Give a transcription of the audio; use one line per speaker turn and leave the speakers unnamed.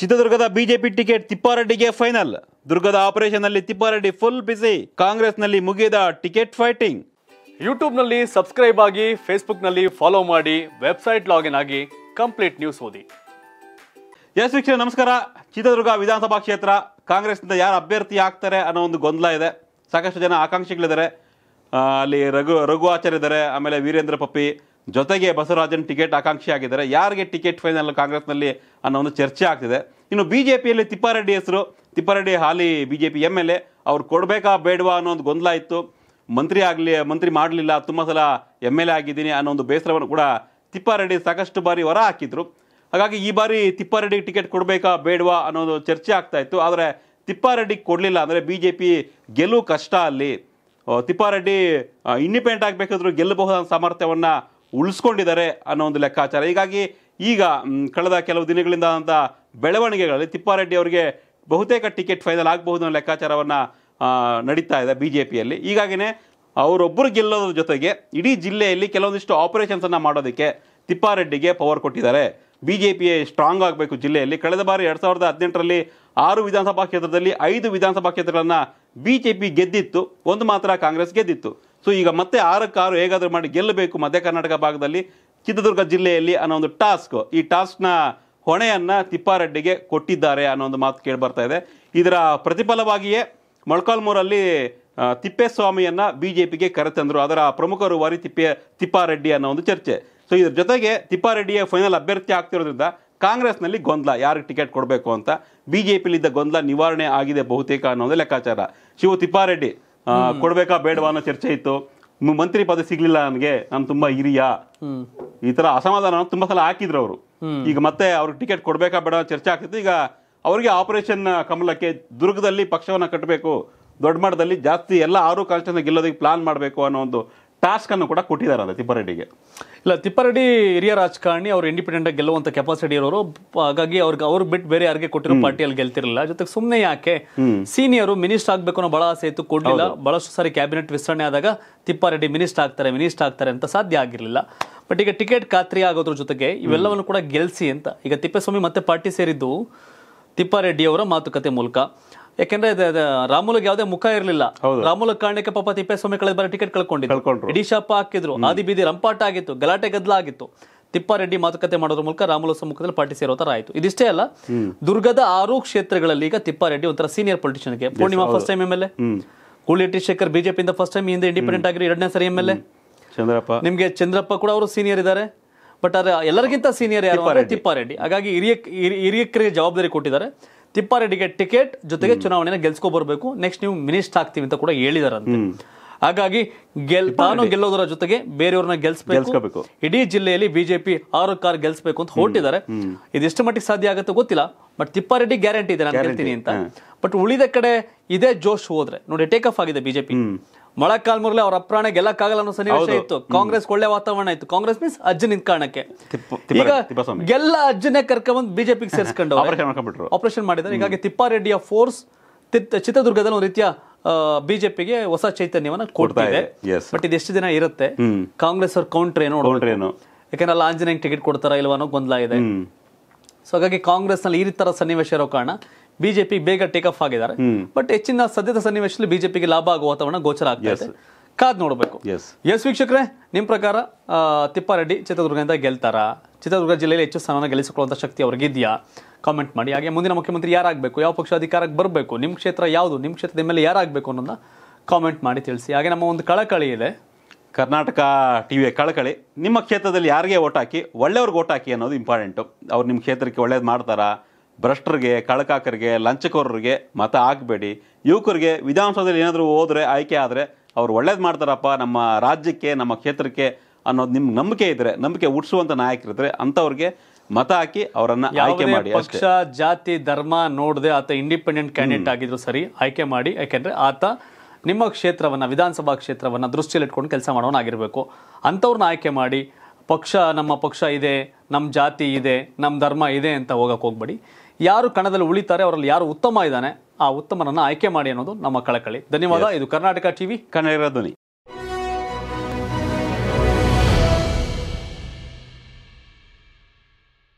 ಚಿತ್ರದುರ್ಗದ BJP ticket ತಿಪ್ಪಾರೆಡ್ಡಿಗೆ final ದುರ್ಗದ ಆಪರೇಷನ್ ನಲ್ಲಿ ತಿಪ್ಪಾರೆಡ್ಡಿ ಫುಲ್ ಬಿಸಿ
ಕಾಂಗ್ರೆಸ್ನಲ್ಲಿ ಮುಗಿದ ಟಿಕೆಟ್ ಫೈಟಿಂಗ್ ಯೂಟ್ಯೂಬ್ನಲ್ಲಿ ಸಬ್ಸ್ಕ್ರೈಬ್ ಆಗಿ ಫೇಸ್ಬುಕ್ನಲ್ಲಿ ಫಾಲೋ ಮಾಡಿ ವೆಬ್ಸೈಟ್ ಲಾಗಿನ್ ಆಗಿ ಕಂಪ್ಲೀಟ್ ನ್ಯೂಸ್ ಓದಿ ಎಸ್ ವೀಕ್ಷಕ
ನಮಸ್ಕಾರ ಚಿತ್ರದುರ್ಗ ವಿಧಾನಸಭಾ ಕ್ಷೇತ್ರ ಕಾಂಗ್ರೆಸ್ನಿಂದ ಯಾರು ಅಭ್ಯರ್ಥಿ ಆಗ್ತಾರೆ ಅನ್ನೋ ಒಂದು ಗೊಂದಲ ಇದೆ ಸಾಕಷ್ಟು ಜನ ಆಕಾಂಕ್ಷಿಗಳಿದ್ದಾರೆ ಅಲ್ಲಿ ರಘು ರಘು ಆಚಾರ್ಯ ಇದ್ದಾರೆ ಆಮೇಲೆ ವೀರೇಂದ್ರ ಪಪ್ಪಿ ಜೊತೆಗೆ ಬಸವರಾಜನ್ ಟಿಕೆಟ್ ಆಕಾಂಕ್ಷಿ ಆಗಿದ್ದಾರೆ ಯಾರಿಗೆ ಟಿಕೆಟ್ ಫೈನಲ್ ಕಾಂಗ್ರೆಸ್ನಲ್ಲಿ ಅನ್ನೋ ಒಂದು ಚರ್ಚೆ ಆಗ್ತಿದೆ ಇನ್ನು ಬಿ ಜೆ ಪಿಯಲ್ಲಿ ತಿಪ್ಪಾರೆಡ್ಡಿ ಹೆಸರು ತಿಪ್ಪಾರೆಡ್ಡಿ ಹಾಲಿ B J P M L A ಅವ್ರು ಕೊಡಬೇಕಾ ಬೇಡವಾ ಅನ್ನೋ ಒಂದು ಗೊಂದಲ ಇತ್ತು ಮಂತ್ರಿ ಆಗಲಿ ಮಂತ್ರಿ ಮಾಡಲಿಲ್ಲ ತುಂಬ ಸಲ ಎಮ್ ಎಲ್ ಎ ಆಗಿದ್ದೀನಿ ಅನ್ನೋ ಒಂದು ಬೇಸರವನ್ನು ಕೂಡ ತಿಪ್ಪಾರೆಡ್ಡಿ ಸಾಕಷ್ಟು ಬಾರಿ ಹೊರ ಹಾಕಿದ್ರು ಹಾಗಾಗಿ ಈ ಬಾರಿ ತಿಪ್ಪಾರೆಡ್ಡಿಗೆ ಟಿಕೆಟ್ ಕೊಡಬೇಕಾ ಬೇಡವಾ ಅನ್ನೋದು ಚರ್ಚೆ ಆಗ್ತಾ ಇತ್ತು ಆದರೆ ತಿಪ್ಪಾರೆಡ್ಡಿಗೆ ಕೊಡಲಿಲ್ಲ ಅಂದರೆ ಬಿ ಜೆ ಪಿ ಗೆಲುವು ಕಷ್ಟ ಅಲ್ಲಿ ತಿಪ್ಪಾರೆಡ್ಡಿ ಇಂಡಿಪೆಂಡೆಂಟ್ ಆಗಬೇಕಾದ್ರೂ ಗೆಲ್ಲಬಹುದಾದ ಸಾಮರ್ಥ್ಯವನ್ನು ಉಳಿಸ್ಕೊಂಡಿದ್ದಾರೆ ಅನ್ನೋ ಒಂದು ಲೆಕ್ಕಾಚಾರ ಹೀಗಾಗಿ ಈಗ ಕಳೆದ ಕೆಲವು ದಿನಗಳಿಂದ ಆದಂಥ ಬೆಳವಣಿಗೆಗಳಲ್ಲಿ ತಿಪ್ಪಾರೆಡ್ಡಿ ಅವರಿಗೆ ಬಹುತೇಕ ಟಿಕೆಟ್ ಫೈನಲ್ ಆಗಬಹುದು ಅನ್ನೋ ಲೆಕ್ಕಾಚಾರವನ್ನು ನಡೀತಾ ಇದೆ ಬಿ ಜೆ ಪಿಯಲ್ಲಿ ಹೀಗಾಗಿಯೇ ಅವರೊಬ್ಬರು ಗೆಲ್ಲೋದ್ರ ಜೊತೆಗೆ ಇಡೀ ಜಿಲ್ಲೆಯಲ್ಲಿ ಕೆಲವೊಂದಿಷ್ಟು ಆಪರೇಷನ್ಸನ್ನು ಮಾಡೋದಕ್ಕೆ ತಿಪ್ಪಾರೆಡ್ಡಿಗೆ ಪವರ್ ಕೊಟ್ಟಿದ್ದಾರೆ ಬಿ ಜೆ ಪಿ ಸ್ಟ್ರಾಂಗ್ ಆಗಬೇಕು ಜಿಲ್ಲೆಯಲ್ಲಿ ಕಳೆದ ಬಾರಿ ಎರಡು ಸಾವಿರದ ಹದಿನೆಂಟರಲ್ಲಿ ಆರು ವಿಧಾನಸಭಾ ಕ್ಷೇತ್ರದಲ್ಲಿ ಐದು ವಿಧಾನಸಭಾ ಕ್ಷೇತ್ರಗಳನ್ನು ಬಿ ಜೆ ಪಿ ಗೆದ್ದಿತ್ತು ಒಂದು ಮಾತ್ರ ಕಾಂಗ್ರೆಸ್ ಗೆದ್ದಿತ್ತು ಸೊ ಈಗ ಮತ್ತೆ ಕಾರು ಹೇಗಾದರೂ ಮಾಡಿ ಗೆಲ್ಲಬೇಕು ಮಧ್ಯ ಕರ್ನಾಟಕ ಭಾಗದಲ್ಲಿ ಚಿತ್ರದುರ್ಗ ಜಿಲ್ಲೆಯಲ್ಲಿ ಅನ್ನೋ ಒಂದು ಟಾಸ್ಕ್ ಈ ಟಾಸ್ಕ್ನ ಹೊಣೆಯನ್ನು ತಿಪ್ಪಾರೆಡ್ಡಿಗೆ ಕೊಟ್ಟಿದ್ದಾರೆ ಅನ್ನೋ ಒಂದು ಮಾತು ಕೇಳಿ ಬರ್ತಾ ಇದೆ ಇದರ ಪ್ರತಿಫಲವಾಗಿಯೇ ಮೊಳಕಾಲ್ಮೂರಲ್ಲಿ ತಿಪ್ಪೇಸ್ವಾಮಿಯನ್ನು ಬಿ ಜೆ ಪಿಗೆ ಕರೆತಂದರು ಅದರ ಪ್ರಮುಖರು ವಾರಿ ತಿಪ್ಪೆ ತಿಪ್ಪಾರೆಡ್ಡಿ ಅನ್ನೋ ಒಂದು ಚರ್ಚೆ ಸೊ ಇದ್ರ ಜೊತೆಗೆ ತಿಪ್ಪಾರೆಡ್ಡಿಯ ಫೈನಲ್ ಅಭ್ಯರ್ಥಿ ಆಗ್ತಿರೋದ್ರಿಂದ ಕಾಂಗ್ರೆಸ್ನಲ್ಲಿ ಗೊಂದಲ ಯಾರಿಗೆ ಟಿಕೆಟ್ ಕೊಡಬೇಕು ಅಂತ ಬಿ ಜೆ ಪಿಲಿದ್ದ ಗೊಂದಲ ನಿವಾರಣೆ ಆಗಿದೆ ಬಹುತೇಕ ಅನ್ನೋದು ಲೆಕ್ಕಾಚಾರ ಶಿವ ತಿಪ್ಪಾರೆಡ್ಡಿ ಕೊಡಬೇಕಾ ಬೇಡವಾ ಅನ್ನೋ ಚರ್ಚೆ ಇತ್ತು ಮಂತ್ರಿ ಪದ ಸಿಗ್ಲಿಲ್ಲ ನನ್ಗೆ ನಾನು ತುಂಬಾ ಹಿರಿಯ ಈ ತರ ಅಸಮಾಧಾನ ತುಂಬಾ ಸಲ ಹಾಕಿದ್ರು ಅವರು ಈಗ ಮತ್ತೆ ಅವ್ರಿಗೆ ಟಿಕೆಟ್ ಕೊಡಬೇಕಾ ಬೇಡ ಚರ್ಚೆ ಆಗ್ತಿತ್ತು ಈಗ ಅವರಿಗೆ ಆಪರೇಷನ್ ಕಮಲಕ್ಕೆ ದುರ್ಗದಲ್ಲಿ ಪಕ್ಷವನ್ನ ಕಟ್ಟಬೇಕು ದೊಡ್ಡ ಮಟ್ಟದಲ್ಲಿ ಜಾಸ್ತಿ ಎಲ್ಲ ಆರು ಕಾನ್ಸ್ಟೆನ್ಸ್ ಗೆಲ್ಲೋದಕ್ಕೆ ಪ್ಲಾನ್ ಮಾಡಬೇಕು ಅನ್ನೋ ಒಂದು ಅನ್ನು ಕೂಡ ಕೊಟ್ಟಿದ್ದಾರೆ ಅದೇ ತಿಪ್ಪಾರೆಡ್ಡಿಗೆ
ಇಲ್ಲ ತಿಪ್ಪಾರೆಡ್ಡಿ ಹಿರಿಯ ರಾಜಕಾರಣಿ ಅವರು ಆಗಿ ಗೆಲ್ಲುವಂತ ಕೆಪಾಸಿಟಿ ಇರೋರು ಹಾಗಾಗಿ ಅವ್ರಿಗೆ ಅವ್ರು ಬಿಟ್ಟು ಬೇರೆ ಯಾರಿಗೆ ಕೊಟ್ಟಿರೋ ಪಾರ್ಟಿಯಲ್ಲಿ ಗೆಲ್ತಿರಲಿಲ್ಲ ಜೊತೆಗೆ ಸುಮ್ಮನೆ ಯಾಕೆ ಸೀನಿಯರು ಮಿನಿಸ್ಟರ್ ಆಗಬೇಕು ಅನ್ನೋ ಬಹಳ ಆಸೆ ಇತ್ತು ಕೊಡಲಿಲ್ಲ ಬಹಳಷ್ಟು ಸಾರಿ ಕ್ಯಾಬಿನೆಟ್ ವಿಸ್ತರಣೆ ಆದಾಗ ತಿಪ್ಪಾರೆಡ್ಡಿ ಮಿನಿಸ್ಟರ್ ಆಗ್ತಾರೆ ಮಿನಿಸ್ಟರ್ ಆಗ್ತಾರೆ ಅಂತ ಸಾಧ್ಯ ಆಗಿರಲಿಲ್ಲ ಬಟ್ ಈಗ ಟಿಕೆಟ್ ಖಾತ್ರಿ ಆಗೋದ್ರ ಜೊತೆಗೆ ಇವೆಲ್ಲವನ್ನು ಕೂಡ ಗೆಲ್ಸಿ ಅಂತ ಈಗ ತಿಪ್ಪೇಸ್ವಾಮಿ ಮತ್ತೆ ಪಾರ್ಟಿ ಸೇರಿದ್ದು ಅವರ ಮಾತುಕತೆ ಮೂಲಕ ಯಾಕಂದ್ರೆ ರಾಮುಲಿಗೆ ಯಾವ್ದೇ ಮುಖ ಇರಲಿಲ್ಲ ರಾಮುಲ ಕಾರಣಕ್ಕೆ ಪಾಪ ತಿಪ್ಪೇಸ್ವಾಮಿ ಕಳೆದ ಬಾರಿ ಟಿಕೆಟ್ ಕಳ್ಕೊಂಡಿದ್ರು ಇಡೀಶಪ್ಪ ಹಾಕಿದ್ರು ಆದಿ ಬೀದಿ ರಂಪಾಟ ಆಗಿತ್ತು ಗಲಾಟೆ ಗದ್ದಲ ಆಗಿತ್ತು ತಿಪ್ಪಾರೆಡ್ಡಿ ಮಾತುಕತೆ ಮಾಡೋದ್ರ ಮೂಲಕ ರಾಮುಲ ಸಮ್ಮುಖದಲ್ಲಿ ಪಾರ್ಟಿ ಸೇರೋ ತರ ಆಯ್ತು ಇದಿಷ್ಟೇ ಅಲ್ಲ ದುರ್ಗದ ಆರು ಕ್ಷೇತ್ರಗಳಲ್ಲಿ ಈಗ ತಿಪ್ಪಾರೆಡ್ಡಿ ಒಂಥರ ಸೀನಿಯರ್ ಗೆ Poornima first time M L A Goolihatti Shekhar ಬಿಜೆಪಿಯಿಂದ ಫಸ್ಟ್ ಟೈಮ್ ಹಿಂದೆ ಇಂಡಿಪೆಂಡೆಂಟ್ ಆಗಿರೋ ಎರಡನೇ ಸರಿ ಎಮ್ ಎಲ್ ಎ ಚಂದ್ರಪ್ಪ ನಿಮಗೆ ಚಂದ್ರಪ್ಪ ಕೂಡ ಅವರು ಸೀನಿಯರ್ ಇದ್ದಾರೆ ಬಟ್ ಆದರೆ ಎಲ್ಲರಿಗಿಂತ ಸೀನಿಯರ್ ಯಾರು ತಿಪ್ಪಾರೆಡ್ಡಿ ಹಾಗಾಗಿ ಹಿರಿಯ ಹಿರಿಯಕರಿಗೆ ಜವಾಬ್ದಾರಿ ಕೊಟ್ಟಿದ್ದಾರೆ ತಿಪ್ಪಾರೆಡ್ಡಿಗೆ ಟಿಕೆಟ್ ಜೊತೆಗೆ ಚುನಾವಣೆಯನ್ನು ಗೆಲ್ಸ್ಕೊ ಬರಬೇಕು ನೆಕ್ಸ್ಟ್ ನೀವು ಮಿನಿಸ್ಟರ್ ಆಗ್ತೀವಿ ಅಂತ ಕೂಡ ಹೇಳಿದಾರಂತೆ ಹಾಗಾಗಿ ಗೆಲ್ ತಾನು ಗೆಲ್ಲೋದರ ಜೊತೆಗೆ ಬೇರೆಯವ್ರನ್ನ ಗೆಲ್ಸ್ಬೇಕು ಇಡೀ ಜಿಲ್ಲೆಯಲ್ಲಿ ಬಿಜೆಪಿ ಆರು ಕಾರ್ ಗೆಲ್ಸ್ಬೇಕು ಅಂತ ಹೊರಟಿದ್ದಾರೆ ಇದೆಷ್ಟು ಮಟ್ಟಿಗೆ ಸಾಧ್ಯ ಆಗುತ್ತೆ ಗೊತ್ತಿಲ್ಲ ಬಟ್ ತಿಪ್ಪಾರೆಡ್ಡಿ ಗ್ಯಾರಂಟಿ ಇದೆ ನಾನು ಹೇಳ್ತೀನಿ ಅಂತ ಬಟ್ ಉಳಿದ ಕಡೆ ಇದೇ ಜೋಶ್ ಹೋದ್ರೆ ನೋಡಿ ಟೇಕ್ ಆಫ್ ಆಗಿದೆ ಬಿಜೆಪಿ ಮೊಳಕಾಲ್ಮೂರ್ಲಿ ಅವ್ರ ಅಪ್ರಾಣ ಗೆಲ್ಲಕ್ಕಾಗಲ್ಲ ಅನ್ನೋ ಸನ್ನಿವೇಶ ಇತ್ತು ಕಾಂಗ್ರೆಸ್ ಒಳ್ಳೆ ವಾತಾವರಣ ಇತ್ತು ಕಾಂಗ್ರೆಸ್ ಮೀನ್ಸ್ ಅಜ್ಜ ಕಾರಣಕ್ಕೆ ಈಗ ಗೆಲ್ಲ ಅಜ್ಜನೇ ಕರ್ಕೊಂಡ್ ಬಿಜೆಪಿಗೆ ಸೇರಿಸ್ಕೊಂಡು ಆಪರೇಷನ್ ಮಾಡಿದ್ದಾರೆ ಹೀಗಾಗಿ ತಿಪ್ಪಾರೆಡ್ಡಿಯ ಫೋರ್ಸ್ ಚಿತ್ರದುರ್ಗದಲ್ಲಿ ಒಂದು ರೀತಿಯ ಬಿಜೆಪಿಗೆ ಹೊಸ ಚೈತನ್ಯವನ್ನ ಕೊಡ್ತಾ ಇದೆ ಬಟ್ ಇದು ದಿನ ಇರುತ್ತೆ ಕಾಂಗ್ರೆಸ್ ಅವ್ರ ಕೌಂಟರ್ ಏನೋ ಏನು ಯಾಕಂದ್ರೆ ಅಲ್ಲಿ ಆಂಜನೇಯ ಟಿಕೆಟ್ ಕೊಡ್ತಾರ ಇಲ್ವಾ ಅನ್ನೋ ಗೊಂದಲ ಇದೆ ಸೊ ಹಾಗಾಗಿ ಕಾಂಗ್ರೆಸ್ ನಲ್ಲಿ ಈ ರೀತಿ ಸನ್ನಿವೇಶ ಇರೋ ಕಾರಣ ಬಿಜೆಪಿ ಬೇಗ ಟೇಕ್ ಆಫ್ ಆಗಿದ್ದಾರೆ ಬಟ್ ಹೆಚ್ಚಿನ ಸದ್ಯದ ಸನ್ನಿವೇಶದಲ್ಲಿ ಬಿಜೆಪಿಗೆ ಲಾಭ ಆಗುವ ವಾತಾವರಣ ಗೋಚರ ಆಗ್ತದೆ ಕಾದ್ ನೋಡಬೇಕು ಎಸ್ ವೀಕ್ಷಕರೇ ನಿಮ್ಮ ಪ್ರಕಾರ ತಿಪ್ಪಾರೆಡ್ಡಿ ಚಿತ್ರದುರ್ಗದಿಂದ ಗೆಲ್ತಾರಾ ಚಿತ್ರದುರ್ಗ ಜಿಲ್ಲೆಯಲ್ಲಿ ಹೆಚ್ಚು ಸ್ಥಾನ ಗೆಲ್ಲಿಸಿಕೊಳ್ಳುವಂತ ಶಕ್ತಿ ಅವ್ರಿಗಿದೆಯಾ ಕಾಮೆಂಟ್ ಮಾಡಿ ಹಾಗೆ ಮುಂದಿನ ಮುಖ್ಯಮಂತ್ರಿ ಯಾರಾಗಬೇಕು ಯಾವ ಪಕ್ಷ ಅಧಿಕಾರಕ್ಕೆ ಬರಬೇಕು ನಿಮ್ಮ ಕ್ಷೇತ್ರ ಯಾವುದು ನಿಮ್ಮ ಕ್ಷೇತ್ರದ ಮೇಲೆ ಯಾರಾಗಬೇಕು ಅನ್ನೋದನ್ನ ಕಾಮೆಂಟ್ ಮಾಡಿ ತಿಳಿಸಿ ಹಾಗೆ ನಮ್ಮ ಒಂದು ಕಳಕಳಿ ಇದೆ ಕರ್ನಾಟಕ ಟಿ ಕಳಕಳಿ ನಿಮ್ಮ
ಕ್ಷೇತ್ರದಲ್ಲಿ ಯಾರಿಗೆ ಓಟ್ ಹಾಕಿ ಒಳ್ಳೆಯವ್ರಿಗೆ ಓಟ್ ಹಾಕಿ ಅನ್ನೋದು ಇಂಪಾರ್ಟೆಂಟು ಅವ್ರು ನಿಮ್ಮ ಕ್ಷೇತ್ರಕ್ಕೆ ಒಳ್ಳೇದು ಮಾಡ್ತಾರಾ ಭ್ರಷ್ಟರಿಗೆ ಕಳಕಾಕರಿಗೆ ಲಂಚಕೋರರಿಗೆ ಮತ ಹಾಕಬೇಡಿ ಯುವಕರಿಗೆ ವಿಧಾನಸೌಧದಲ್ಲಿ ಏನಾದರೂ ಹೋದರೆ ಆಯ್ಕೆ ಆದರೆ ಅವ್ರು ಒಳ್ಳೇದು ಮಾಡ್ತಾರಪ್ಪ ನಮ್ಮ ರಾಜ್ಯಕ್ಕೆ ನಮ್ಮ ಕ್ಷೇತ್ರಕ್ಕೆ ಅನ್ನೋದು ನಿಮ್ಗೆ ನಂಬಿಕೆ ಇದ್ರೆ ನಂಬಿಕೆ ಹುಟ್ಟಿಸುವಂಥ ನಾಯಕರಿದ್ರೆ ಅಂಥವ್ರಿಗೆ ಮತ ಹಾಕಿ ಅವರನ್ನು ಆಯ್ಕೆ ಮಾಡಿ ಪಕ್ಷ
ಜಾತಿ ಧರ್ಮ ನೋಡದೆ ಆತ ಇಂಡಿಪೆಂಡೆಂಟ್ ಕ್ಯಾಂಡಿಡೇಟ್ ಆಗಿದ್ರು ಸರಿ ಆಯ್ಕೆ ಮಾಡಿ ಯಾಕೆಂದರೆ ಆತ ನಿಮ್ಮ ಕ್ಷೇತ್ರವನ್ನು ವಿಧಾನಸಭಾ ಕ್ಷೇತ್ರವನ್ನು ದೃಷ್ಟಿಯಲ್ಲಿಟ್ಕೊಂಡು ಕೆಲಸ ಮಾಡೋನಾಗಿರಬೇಕು ಅಂಥವ್ರನ್ನ ಆಯ್ಕೆ ಮಾಡಿ ಪಕ್ಷ ನಮ್ಮ ಪಕ್ಷ ಇದೆ ನಮ್ಮ ಜಾತಿ ಇದೆ ನಮ್ಮ ಧರ್ಮ ಇದೆ ಅಂತ ಹೋಗಕ್ಕೆ ಹೋಗ್ಬೇಡಿ ಯಾರು ಕಣದಲ್ಲಿ ಉಳಿತಾರೆ ಅವರಲ್ಲಿ ಯಾರು ಉತ್ತಮ ಇದ್ದಾನೆ ಆ ಉತ್ತಮನನ್ನು ಆಯ್ಕೆ ಮಾಡಿ ಅನ್ನೋದು ನಮ್ಮ ಕಳಕಳಿ ಧನ್ಯವಾದ ಇದು ಕರ್ನಾಟಕ ಟಿವಿ ಕನ್ನಡ ಧ್ವನಿ